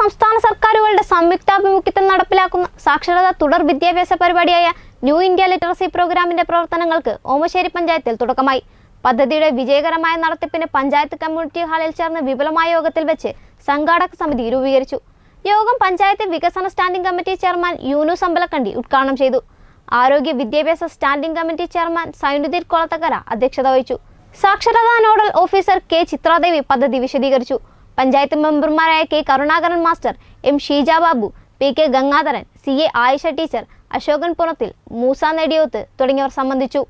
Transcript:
സംസ്ഥാന സർക്കാരുകളുടെ സംയുക്താഭിമുഖ്യത്തിൽ നടപ്പിലാക്കുന്ന സാക്ഷരത തുടർ വിദ്യാഭ്യാസ പരിപാടിയായ ന്യൂ ഇന്ത്യ ലിറ്ററസി പ്രോഗ്രാമിന്റെ പ്രവർത്തനങ്ങൾക്ക് ഓമശ്ശേരി പഞ്ചായത്തിൽ തുടക്കമായി പദ്ധതിയുടെ വിജയകരമായ നടത്തിപ്പിന് പഞ്ചായത്ത് കമ്മ്യൂണിറ്റി ഹാളിൽ ചേർന്ന വിപുലമായ യോഗത്തിൽ വെച്ച് സംഘാടക സമിതി രൂപീകരിച്ചു യോഗം പഞ്ചായത്ത് വികസന standing committee chairman Yunu Sampalakkandi ഉദ്ഘാടനം ചെയ്തു ആരോഗ്യ വിദ്യാഭ്യാസ standing committee chairman Sainuddeen Kolathakkara അധ്യക്ഷത വഹിച്ചു സാക്ഷരതാ നോഡൽ ഓഫീസർ കെ ചിത്രാദേവി പദ്ധതി വിശദീകരിച്ചു പഞ്ചായത്ത് മെമ്പർമാരായ K Karunakaran master M Sheeja Babu P K Gangadharan C A Ayisha teacher Ashokan Purathil Moosa Nediyoth തുടങ്ങിയവർ സംബന്ധിച്ചു